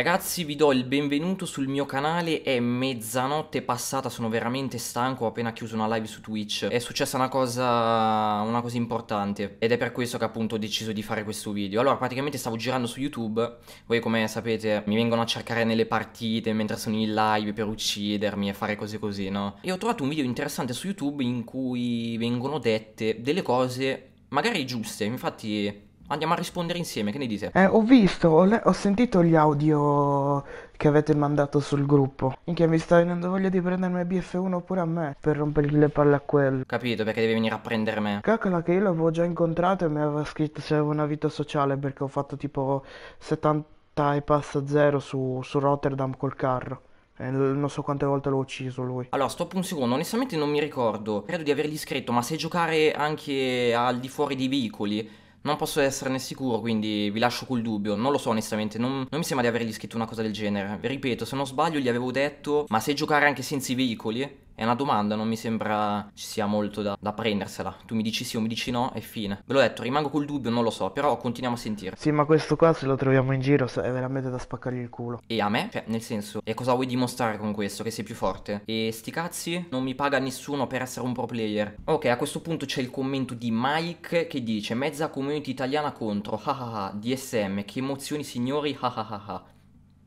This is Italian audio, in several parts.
Ragazzi vi do il benvenuto sul mio canale, è mezzanotte passata, sono veramente stanco, ho appena chiuso una live su Twitch È successa una cosa, una cosa importante ed è per questo che appunto ho deciso di fare questo video Allora praticamente stavo girando su YouTube, voi come sapete mi vengono a cercare nelle partite mentre sono in live per uccidermi e fare cose così no? E ho trovato un video interessante su YouTube in cui vengono dette delle cose magari giuste, infatti Andiamo a rispondere insieme, che ne dite? Eh, ho visto, ho, le- ho sentito gli audio che avete mandato sul gruppo. Minchia, mi sta venendo voglia di prendermi BF1 pure a me, per rompergli le palle a quello. Capito, perché devi venire a prendere me. Calcola che io l'avevo già incontrato e mi aveva scritto se avevo una vita sociale, perché ho fatto tipo 70 e passa zero su, su Rotterdam col carro. non so quante volte l'ho ucciso lui. Allora, stop un secondo. Onestamente non mi ricordo. Credo di avergli scritto, ma se giocare anche al di fuori dei veicoli non posso esserne sicuro, quindi vi lascio col dubbio. Non lo so onestamente, non, non mi sembra di avergli scritto una cosa del genere. Vi ripeto, se non sbaglio gli avevo detto, ma se giocare anche senza i veicoli, è una domanda, non mi sembra ci sia molto da, da prendersela. Tu mi dici sì o mi dici no e fine. Ve l'ho detto, rimango col dubbio, non lo so, però continuiamo a sentire. Sì, ma questo qua se lo troviamo in giro è veramente da spaccargli il culo. E a me? Cioè, nel senso, e cosa vuoi dimostrare con questo? Che sei più forte? E sti cazzi, non mi paga nessuno per essere un pro player. Ok, a questo punto c'è il commento di Mike che dice mezza community italiana contro, hahaha, DSM, che emozioni signori, hahaha.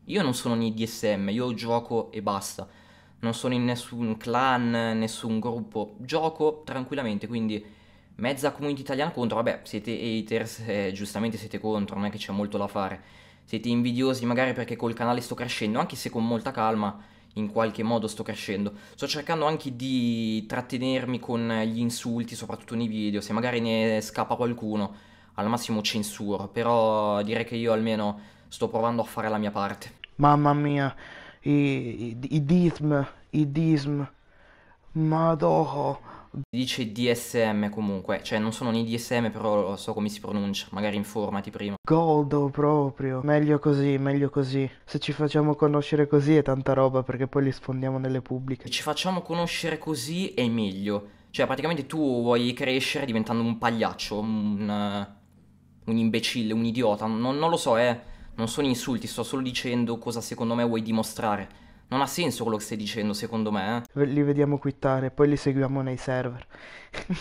Io non sono né DSM, io gioco e basta non sono in nessun clan, nessun gruppo, gioco tranquillamente, quindi mezza community italiana contro, vabbè, siete haters, eh, giustamente siete contro, non è che c'è molto da fare. Siete invidiosi magari perché col canale sto crescendo, anche se con molta calma in qualche modo sto crescendo. Sto cercando anche di trattenermi con gli insulti, soprattutto nei video, se magari ne scappa qualcuno, al massimo censuro, però direi che io almeno sto provando a fare la mia parte. Mamma mia i, i, i dism, i dism, madoho. Dice DSM comunque, cioè non sono né DSM però so come si pronuncia, magari informati prima. Goldo proprio, meglio così, meglio così. Se ci facciamo conoscere così è tanta roba perché poi li sfondiamo nelle pubbliche. Ci facciamo conoscere così è meglio. Cioè praticamente tu vuoi crescere diventando un pagliaccio, un, un imbecille, un idiota, non, non lo so, eh non sono insulti, sto solo dicendo cosa secondo me vuoi dimostrare. Non ha senso quello che stai dicendo, secondo me. Eh. Li vediamo quittare, poi li seguiamo nei server.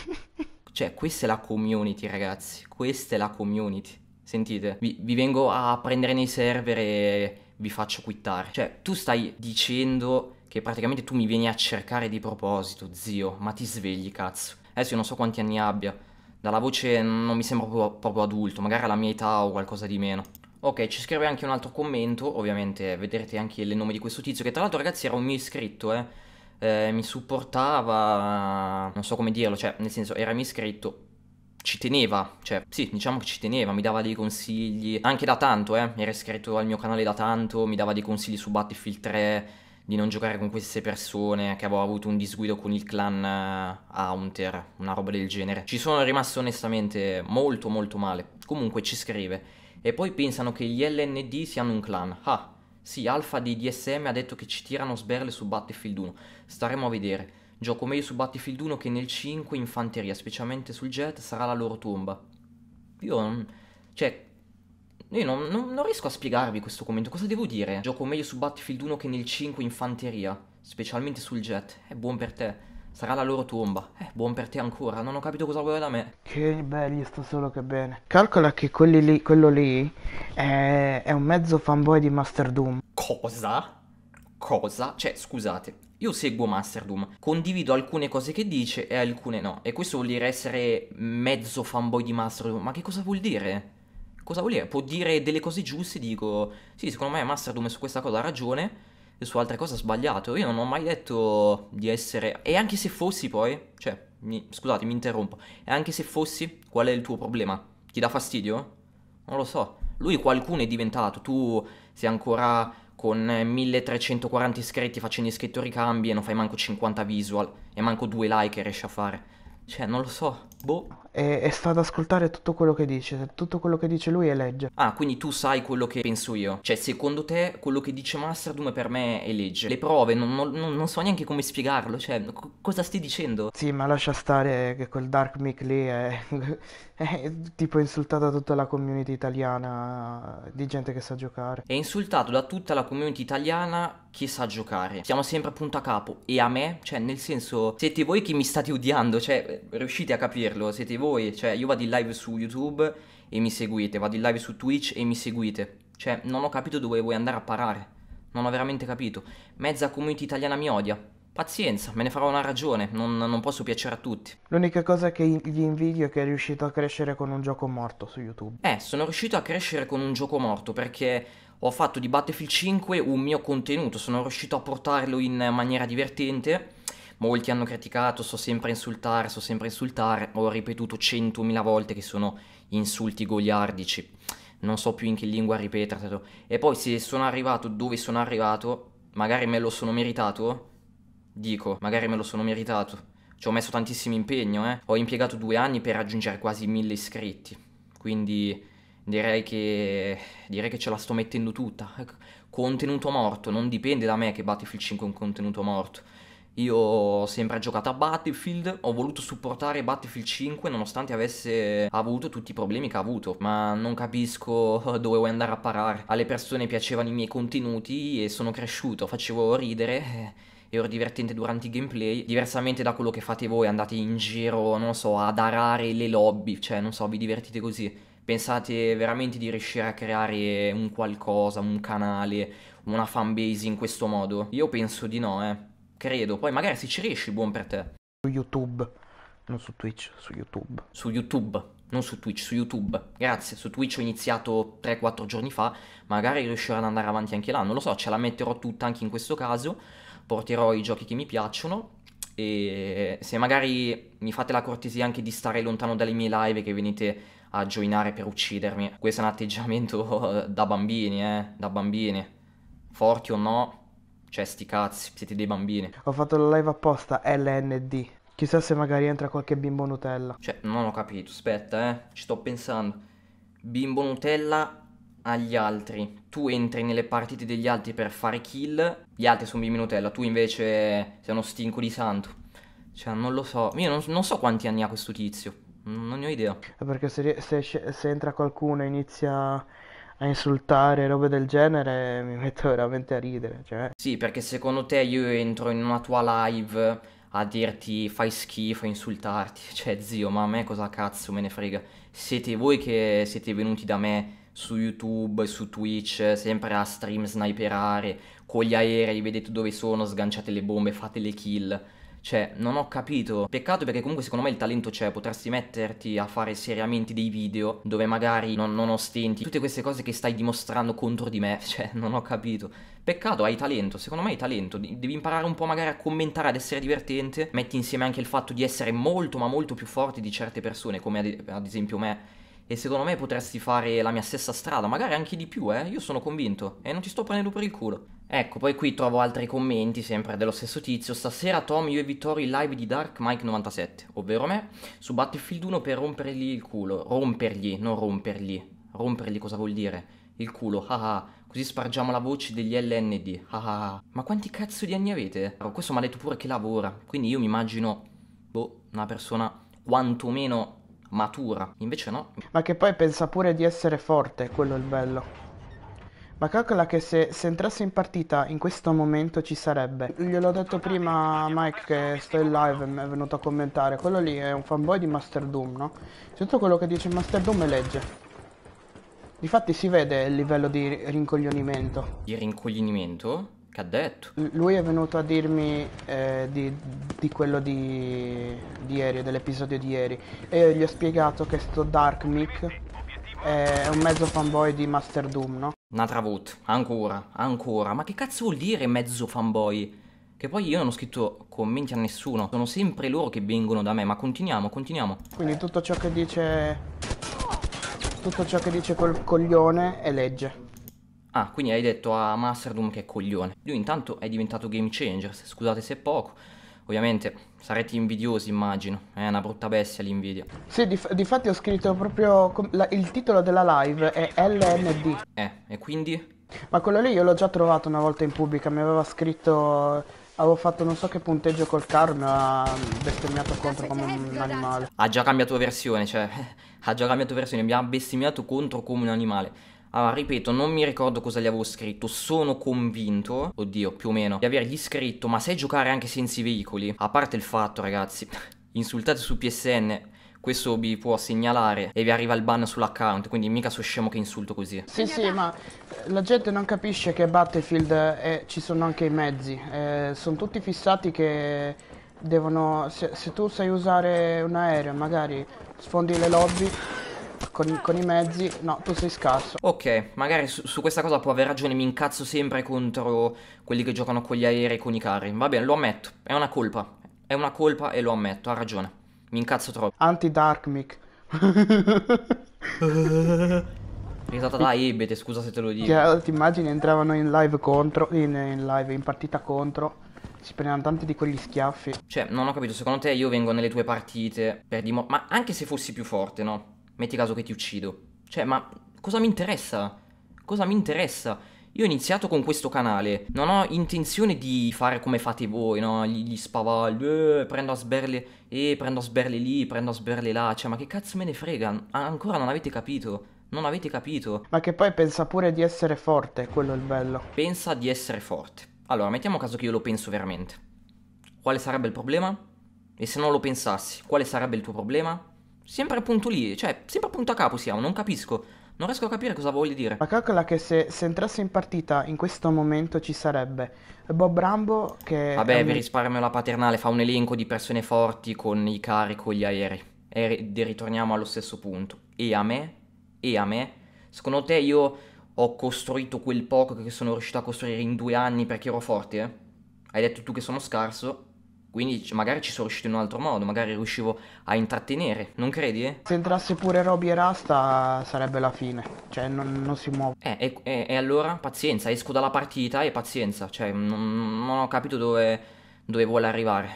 cioè, questa è la community, ragazzi. Questa è la community. Sentite, vi, vi vengo a prendere nei server e vi faccio quittare. Cioè, tu stai dicendo che praticamente tu mi vieni a cercare di proposito, zio, ma ti svegli, cazzo. Adesso io non so quanti anni abbia, dalla voce non mi sembra proprio, proprio adulto, magari alla mia età o qualcosa di meno. Ok, ci scrive anche un altro commento, ovviamente vedrete anche il nome di questo tizio, che tra l'altro ragazzi era un mio iscritto, eh. eh mi supportava, non so come dirlo, cioè nel senso era mio iscritto, ci teneva, cioè sì, diciamo che ci teneva, mi dava dei consigli, anche da tanto, eh, era iscritto al mio canale da tanto, mi dava dei consigli su Battlefield 3, di non giocare con queste persone, che avevo avuto un disguido con il clan Hunter, eh, una roba del genere. Ci sono rimasto onestamente molto molto male. Comunque ci scrive e poi pensano che gli LND siano un clan. Ah, sì, Alpha di DSM ha detto che ci tirano sberle su Battlefield 1. Staremo a vedere. Gioco meglio su Battlefield 1 che nel 5 infanteria, specialmente sul jet, sarà la loro tomba. Io non... Mm, cioè, io non, non, non, riesco a spiegarvi questo commento, cosa devo dire? Gioco meglio su Battlefield 1 che nel 5 infanteria, specialmente sul jet, è buon per te. Sarà la loro tomba. Eh, buon per te ancora, non ho capito cosa vuoi da me. Che belli, sto solo che bene. Calcola che lì, quello lì è, è un mezzo fanboy di Master Doom. Cosa? Cosa? Cioè, scusate, io seguo Master Doom, condivido alcune cose che dice e alcune no. E questo vuol dire essere mezzo fanboy di Master Doom. Ma che cosa vuol dire? Cosa vuol dire? Può dire delle cose giuste, dico, sì, secondo me Master Doom su questa cosa ha ragione, su altre cose ha sbagliato. Io non ho mai detto di essere... E anche se fossi poi... Cioè, mi... scusate, mi interrompo. E anche se fossi, qual è il tuo problema? Ti dà fastidio? Non lo so. Lui qualcuno è diventato, tu sei ancora con 1340 iscritti facendo iscritto ricambi e non fai manco 50 visual e manco due like riesci a fare. Cioè, non lo so. Boh e, e sta ad ascoltare tutto quello che dice, tutto quello che dice lui è legge. Ah, quindi tu sai quello che penso io. Cioè, secondo te quello che dice Masterdum per me è legge. Le prove, non, non, non so neanche come spiegarlo, cioè, c- cosa stai dicendo? Sì, ma lascia stare che quel Dark Mick lì è, è tipo insultato da tutta la community italiana di gente che sa giocare. È insultato da tutta la community italiana che sa giocare. Siamo sempre a punto a capo. E a me, cioè, nel senso, siete voi che mi state odiando, cioè, riuscite a capirlo, siete voi voi, cioè io vado in live su YouTube e mi seguite, vado in live su Twitch e mi seguite. Cioè, non ho capito dove vuoi andare a parare. Non ho veramente capito. Mezza community italiana mi odia. Pazienza, me ne farò una ragione, non, non posso piacere a tutti. L'unica cosa che gli invidio è che è riuscito a crescere con un gioco morto su YouTube. Eh, sono riuscito a crescere con un gioco morto perché ho fatto di Battlefield 5 un mio contenuto, sono riuscito a portarlo in maniera divertente molti hanno criticato, so sempre insultare, so sempre insultare, ho ripetuto centomila volte che sono insulti goliardici, non so più in che lingua ripetertelo. E poi se sono arrivato dove sono arrivato, magari me lo sono meritato, dico, magari me lo sono meritato. Ci ho messo tantissimo impegno, eh. Ho impiegato due anni per raggiungere quasi mille iscritti. Quindi direi che, direi che ce la sto mettendo tutta. Ecco, contenuto morto, non dipende da me che Battlefield 5 è un contenuto morto io ho sempre giocato a Battlefield, ho voluto supportare Battlefield 5 nonostante avesse avuto tutti i problemi che ha avuto, ma non capisco dove vuoi andare a parare. Alle persone piacevano i miei contenuti e sono cresciuto, facevo ridere e eh, ero divertente durante i gameplay, diversamente da quello che fate voi, andate in giro, non so, ad arare le lobby, cioè non so, vi divertite così. Pensate veramente di riuscire a creare un qualcosa, un canale, una fanbase in questo modo? Io penso di no, eh credo. Poi magari se ci riesci, buon per te. Su YouTube, non su Twitch, su YouTube. Su YouTube, non su Twitch, su YouTube. Grazie, su Twitch ho iniziato 3-4 giorni fa, magari riuscirò ad andare avanti anche là, non lo so, ce la metterò tutta anche in questo caso, porterò i giochi che mi piacciono e se magari mi fate la cortesia anche di stare lontano dalle mie live che venite a joinare per uccidermi, questo è un atteggiamento da bambini, eh, da bambini, forti o no, cioè, sti cazzi, siete dei bambini. Ho fatto la live apposta, LND. Chissà se magari entra qualche bimbo Nutella. Cioè, non ho capito, aspetta, eh. Ci sto pensando. Bimbo Nutella agli altri. Tu entri nelle partite degli altri per fare kill. Gli altri sono bimbi Nutella. Tu invece sei uno stinco di santo. Cioè, non lo so. Io non, non so quanti anni ha questo tizio. Non ne ho idea. Perché se, se, se entra qualcuno e inizia a insultare, robe del genere, mi metto veramente a ridere. Cioè. Sì, perché secondo te io entro in una tua live a dirti fai schifo, a insultarti, cioè zio, ma a me cosa cazzo me ne frega? Siete voi che siete venuti da me su YouTube, su Twitch, sempre a stream sniperare, con gli aerei, vedete dove sono, sganciate le bombe, fate le kill cioè, non ho capito. Peccato perché comunque secondo me il talento c'è, potresti metterti a fare seriamente dei video dove magari non, non ostenti tutte queste cose che stai dimostrando contro di me, cioè, non ho capito. Peccato, hai talento, secondo me hai talento, devi imparare un po' magari a commentare, ad essere divertente, metti insieme anche il fatto di essere molto ma molto più forte di certe persone, come ad, ad esempio me, e secondo me potresti fare la mia stessa strada, magari anche di più, eh, io sono convinto, e non ti sto prendendo per il culo. Ecco, poi qui trovo altri commenti, sempre dello stesso tizio. Stasera Tom, io e Vittorio in live di Dark Mike 97, ovvero me, su Battlefield 1 per rompergli il culo. Rompergli, non rompergli. Rompergli cosa vuol dire? Il culo, haha. Ah. Così spargiamo la voce degli LND, haha. Ah, ah. Ma quanti cazzo di anni avete? Questo mi ha detto pure che lavora, quindi io mi immagino, boh, una persona quantomeno matura. Invece no. Ma che poi pensa pure di essere forte, quello è il bello. Ma calcola che se, se, entrasse in partita in questo momento ci sarebbe. Gliel'ho detto prima a Mike che sto in live e mi è venuto a commentare. Quello lì è un fanboy di Master Doom, no? Tutto quello che dice Master Doom è legge. Difatti si vede il livello di rincoglionimento. Di rincoglionimento? Che ha detto? L lui è venuto a dirmi eh, di, di, quello di, di ieri, dell'episodio di ieri. E gli ho spiegato che sto Dark Mick è un mezzo fanboy di Master Doom, no? Natravut, ancora, ancora. Ma che cazzo vuol dire mezzo fanboy? Che poi io non ho scritto commenti a nessuno. Sono sempre loro che vengono da me. Ma continuiamo, continuiamo. Quindi tutto ciò che dice... Tutto ciò che dice quel coglione è legge. Ah, quindi hai detto a Masterdom che è coglione. Lui intanto è diventato game changer, scusate se è poco. Ovviamente sarete invidiosi, immagino. Eh, è una brutta bestia l'invidia. Sì, dif difatti ho scritto proprio la, il titolo della live è LND. Eh, e quindi? Ma quello lì io l'ho già trovato una volta in pubblica, mi aveva scritto avevo fatto non so che punteggio col carro, mi ha bestemmiato contro come un animale. Ha già cambiato versione, cioè ha già cambiato versione, mi ha bestemmiato contro come un animale. Allora, ripeto, non mi ricordo cosa gli avevo scritto, sono convinto, oddio, più o meno, di avergli scritto, ma sai giocare anche senza i veicoli? A parte il fatto, ragazzi, insultate su PSN, questo vi può segnalare e vi arriva il ban sull'account, quindi mica so scemo che insulto così. Sì, sì, ma la gente non capisce che Battlefield è, eh, ci sono anche i mezzi, eh, sono tutti fissati che devono, se, se tu sai usare un aereo magari sfondi le lobby con, con, i mezzi, no, tu sei scarso. Ok, magari su, su, questa cosa può aver ragione, mi incazzo sempre contro quelli che giocano con gli aerei e con i carri. Va bene, lo ammetto, è una colpa. È una colpa e lo ammetto, ha ragione. Mi incazzo troppo. Anti-Darkmic. Risata da ebete, scusa se te lo dico. Che ti immagini entravano in live contro, in, in live, in partita contro si prendevano tanti di quegli schiaffi. Cioè, non ho capito, secondo te io vengo nelle tue partite per dimostrare... Ma anche se fossi più forte, no? metti caso che ti uccido. Cioè, ma cosa mi interessa? Cosa mi interessa? Io ho iniziato con questo canale, non ho intenzione di fare come fate voi, no? Gli, gli spavalli, eh, prendo a sberle, eh, prendo a sberle lì, prendo a sberle là, cioè ma che cazzo me ne frega? ancora non avete capito, non avete capito. Ma che poi pensa pure di essere forte, quello è il bello. Pensa di essere forte. Allora, mettiamo caso che io lo penso veramente. Quale sarebbe il problema? E se non lo pensassi, quale sarebbe il tuo problema? sempre appunto lì, cioè sempre appunto a capo siamo, non capisco. Non riesco a capire cosa voglia dire. Ma calcola che se, se, entrasse in partita in questo momento ci sarebbe Bob Rambo che... Vabbè, un... vi risparmio la paternale, fa un elenco di persone forti con i carri, con gli aerei. E ritorniamo allo stesso punto. E a me? E a me? Secondo te io ho costruito quel poco che sono riuscito a costruire in due anni perché ero forte? Eh? Hai detto tu che sono scarso, quindi magari ci sono riuscito in un altro modo, magari riuscivo a intrattenere, non credi? Eh? Se entrasse pure Roby e Rasta sarebbe la fine, cioè non, non si muove. Eh, e, e, e, allora pazienza, esco dalla partita e pazienza, cioè non, non ho capito dove, dove vuole arrivare.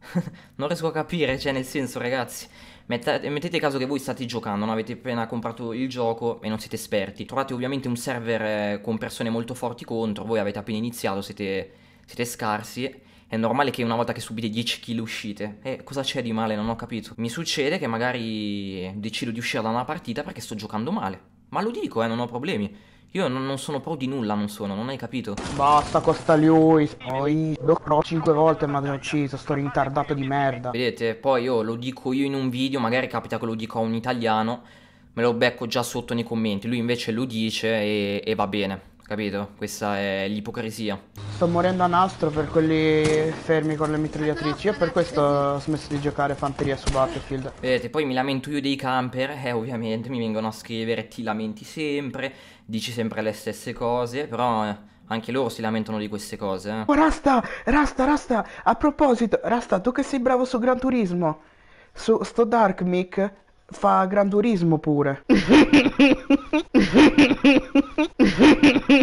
non riesco a capire, cioè nel senso ragazzi, mettete caso che voi state giocando, non avete appena comprato il gioco e non siete esperti. Trovate ovviamente un server eh, con persone molto forti contro, voi avete appena iniziato, siete, siete scarsi è normale che una volta che subite 10 kg uscite. E eh, cosa c'è di male? Non ho capito. Mi succede che magari decido di uscire da una partita perché sto giocando male. Ma lo dico, eh, non ho problemi. Io non, non sono pro di nulla, non sono, non hai capito? Basta costa lui, poi l'ho 5 volte e mi hanno ucciso, sto ritardato di merda. Vedete, poi io lo dico io in un video, magari capita che lo dico a un italiano, me lo becco già sotto nei commenti, lui invece lo dice e, e va bene. Capito? Questa è l'ipocrisia. Sto morendo a nastro per quelli fermi con le mitragliatrici. Io per questo ho smesso di giocare fanteria su Battlefield. Vedete, poi mi lamento io dei camper. Eh, ovviamente mi vengono a scrivere ti lamenti sempre, dici sempre le stesse cose, però... Eh, anche loro si lamentano di queste cose. Eh. Oh, Rasta, Rasta, Rasta. A proposito, Rasta, tu che sei bravo su Gran Turismo. Su sto Dark Mick fa Gran Turismo pure.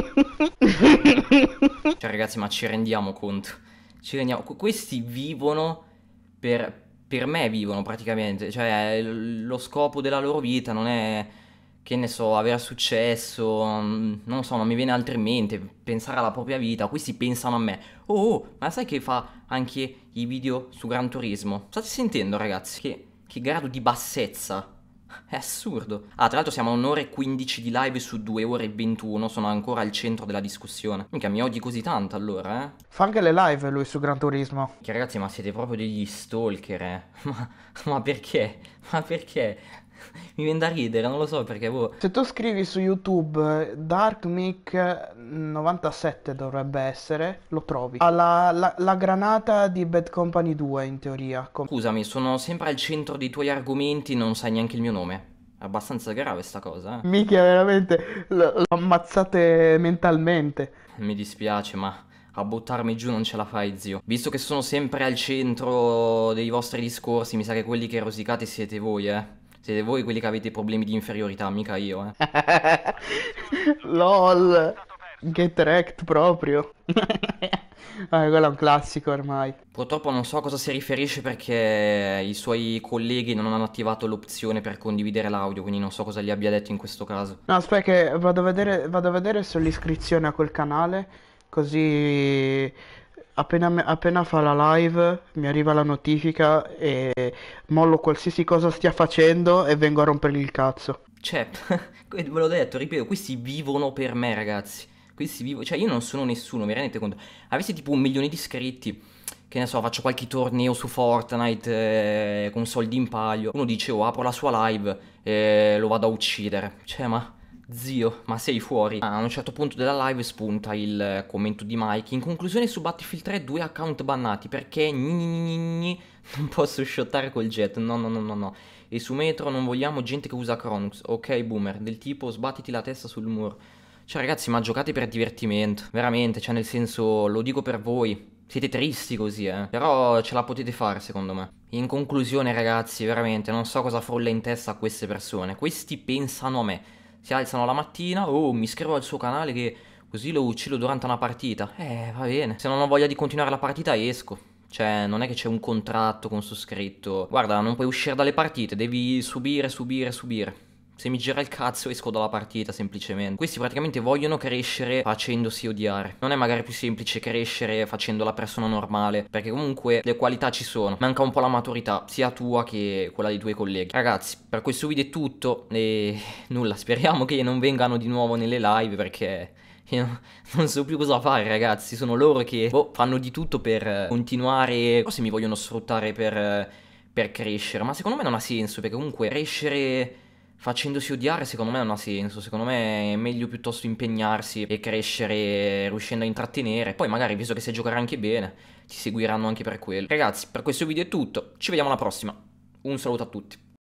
cioè ragazzi, ma ci rendiamo conto? Ci rendiamo... Questi vivono per... Per me vivono praticamente, cioè lo scopo della loro vita non è che ne so, avere successo, mm, non lo so, non mi viene altro in mente, pensare alla propria vita, questi pensano a me. Oh, oh ma sai che fa anche i video su Gran Turismo? State sentendo ragazzi, che, che grado di bassezza è assurdo. Ah, tra l'altro siamo a un'ora e 15 di live su 2 ore e 21, sono ancora al centro della discussione. Mica mi odi così tanto allora, eh? Fa anche le live lui su Gran Turismo. Che ragazzi, ma siete proprio degli stalker, eh? Ma, ma perché? Ma perché? mi viene da ridere, non lo so perché boh. Se tu scrivi su YouTube Dark Mic 97 dovrebbe essere, lo trovi. Alla la, la granata di Bad Company 2 in teoria. Com- Scusami, sono sempre al centro dei tuoi argomenti, non sai neanche il mio nome. È abbastanza grave sta cosa. Eh. Mica veramente lo, lo ammazzate mentalmente. Mi dispiace, ma a buttarmi giù non ce la fai, zio. Visto che sono sempre al centro dei vostri discorsi, mi sa che quelli che rosicate siete voi, eh. Siete cioè, voi quelli che avete problemi di inferiorità, mica io, eh. LOL. Get wrecked proprio. ah, quello è un classico ormai. Purtroppo non so a cosa si riferisce perché i suoi colleghi non hanno attivato l'opzione per condividere l'audio, quindi non so cosa gli abbia detto in questo caso. No, aspetta che vado a vedere, vado a vedere sull'iscrizione a quel canale, così appena, appena, fa la live mi arriva la notifica e mollo qualsiasi cosa stia facendo e vengo a rompergli il cazzo. Cioè, ve l'ho detto, ripeto, questi vivono per me ragazzi. Questi vivono, cioè io non sono nessuno, mi rendete conto? Avessi tipo un milione di iscritti che ne so, faccio qualche torneo su Fortnite eh, con soldi in palio. Uno dice, oh, apro la sua live e eh, lo vado a uccidere. Cioè, ma Zio, ma sei fuori. Ah, a un certo punto della live spunta il commento di Mike. In conclusione su Battlefield 3 due account bannati perché non posso shottare col jet. No, no, no, no, no. E su Metro non vogliamo gente che usa Cronux. Ok, boomer, del tipo sbattiti la testa sul muro. Cioè ragazzi, ma giocate per divertimento. Veramente, cioè nel senso, lo dico per voi. Siete tristi così, eh. Però ce la potete fare, secondo me. In conclusione, ragazzi, veramente, non so cosa frulla in testa a queste persone. Questi pensano a me si alzano la mattina, oh mi iscrivo al suo canale che così lo uccido durante una partita. Eh, va bene. Se non ho voglia di continuare la partita esco. Cioè, non è che c'è un contratto con su scritto. Guarda, non puoi uscire dalle partite, devi subire, subire, subire se mi gira il cazzo esco dalla partita semplicemente. Questi praticamente vogliono crescere facendosi odiare. Non è magari più semplice crescere facendo la persona normale, perché comunque le qualità ci sono. Manca un po' la maturità, sia tua che quella dei tuoi colleghi. Ragazzi, per questo video è tutto e nulla, speriamo che non vengano di nuovo nelle live perché... Io non so più cosa fare ragazzi, sono loro che boh, fanno di tutto per eh, continuare, o se mi vogliono sfruttare per, eh, per crescere, ma secondo me non ha senso perché comunque crescere facendosi odiare, secondo me non ha senso. Secondo me è meglio piuttosto impegnarsi e crescere riuscendo a intrattenere. Poi magari, visto che sai giocare anche bene, ti seguiranno anche per quello. Ragazzi, per questo video è tutto. Ci vediamo alla prossima. Un saluto a tutti.